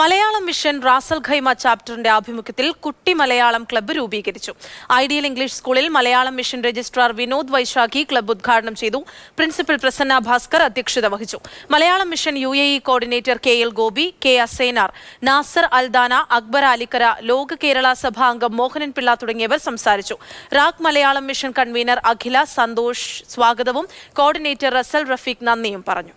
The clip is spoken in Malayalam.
മലയാളം മിഷൻ റാസൽ ഖൈമ ചാപ്റ്ററിന്റെ ആഭിമുഖ്യത്തിൽ കുട്ടി മലയാളം ക്ലബ്ബ് രൂപീകരിച്ചു ഐഡിയൽ ഇംഗ്ലീഷ് സ്കൂളിൽ Malayalam mission registrar Vinod Vaishakhi club ഉദ്ഘാടനം ചെയ്തു പ്രിൻസിപ്പൽ പ്രസന്ന ഭാസ്കർ അധ്യക്ഷത വഹിച്ചു Malayalam mission U A E coordinator K L Gopi K Asenar Nasar Aldana Akbar Alikkara Loka Kerala Sabha അംഗം മോഹനൻ പിള്ള തുടങ്ങിയവർ സംസാരിച്ചു RAK Malayalam mission convener Akhila Santhosh സ്വാഗതവും കോർഡിനേറ്റർ റസൽ റഫീഖ് നന്ദിയും പറഞ്ഞു